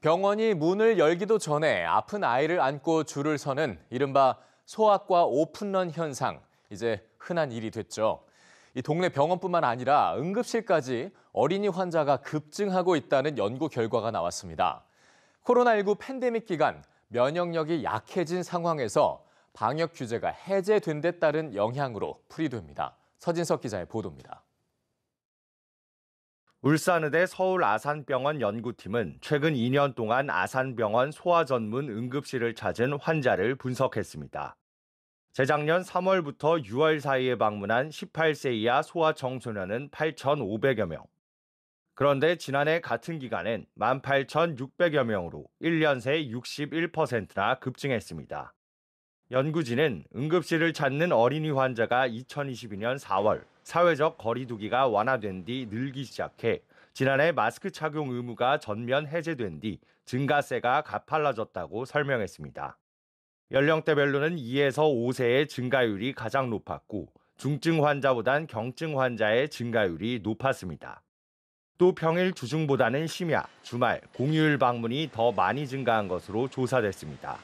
병원이 문을 열기도 전에 아픈 아이를 안고 줄을 서는 이른바 소아과 오픈런 현상, 이제 흔한 일이 됐죠. 이 동네 병원뿐만 아니라 응급실까지 어린이 환자가 급증하고 있다는 연구 결과가 나왔습니다. 코로나19 팬데믹 기간 면역력이 약해진 상황에서 방역 규제가 해제된 데 따른 영향으로 풀이됩니다. 서진석 기자의 보도입니다. 울산의대 서울 아산병원 연구팀은 최근 2년 동안 아산병원 소아 전문 응급실을 찾은 환자를 분석했습니다. 재작년 3월부터 6월 사이에 방문한 18세 이하 소아 청소년은 8,500여 명. 그런데 지난해 같은 기간엔 18,600여 명으로 1년 새 61%나 급증했습니다. 연구진은 응급실을 찾는 어린이 환자가 2022년 4월 사회적 거리두기가 완화된 뒤 늘기 시작해 지난해 마스크 착용 의무가 전면 해제된 뒤 증가세가 가팔라졌다고 설명했습니다. 연령대별로는 2에서 5세의 증가율이 가장 높았고 중증 환자보단 경증 환자의 증가율이 높았습니다. 또 평일 주중보다는 심야, 주말, 공휴일 방문이 더 많이 증가한 것으로 조사됐습니다.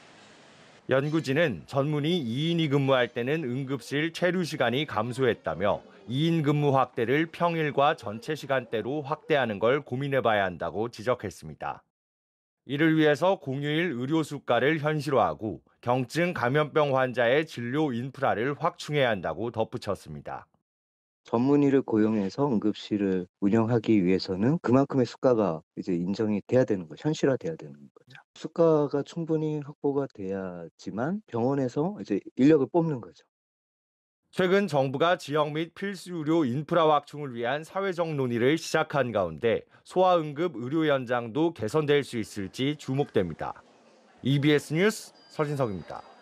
연구진은 전문의 2인이 근무할 때는 응급실 체류 시간이 감소했다며 2인 근무 확대를 평일과 전체 시간대로 확대하는 걸 고민해 봐야 한다고 지적했습니다. 이를 위해서 공휴일 의료 수가를 현실화하고 경증 감염병 환자의 진료 인프라를 확충해야 한다고 덧붙였습니다. 전문의를 고용해서 응급실을 운영하기 위해서는 그만큼의 수가가 이제 인정이 돼야 되는 거죠. 현실화돼야 되는 거. 수가가 충분히 확보가 돼야지만 병원에서 이제 인력을 뽑는 거죠. 최근 정부가 지역 및 필수 의료 인프라 확충을 위한 사회적 논의를 시작한 가운데 소아응급 의료 현장도 개선될 수 있을지 주목됩니다. EBS 뉴스 서진석입니다.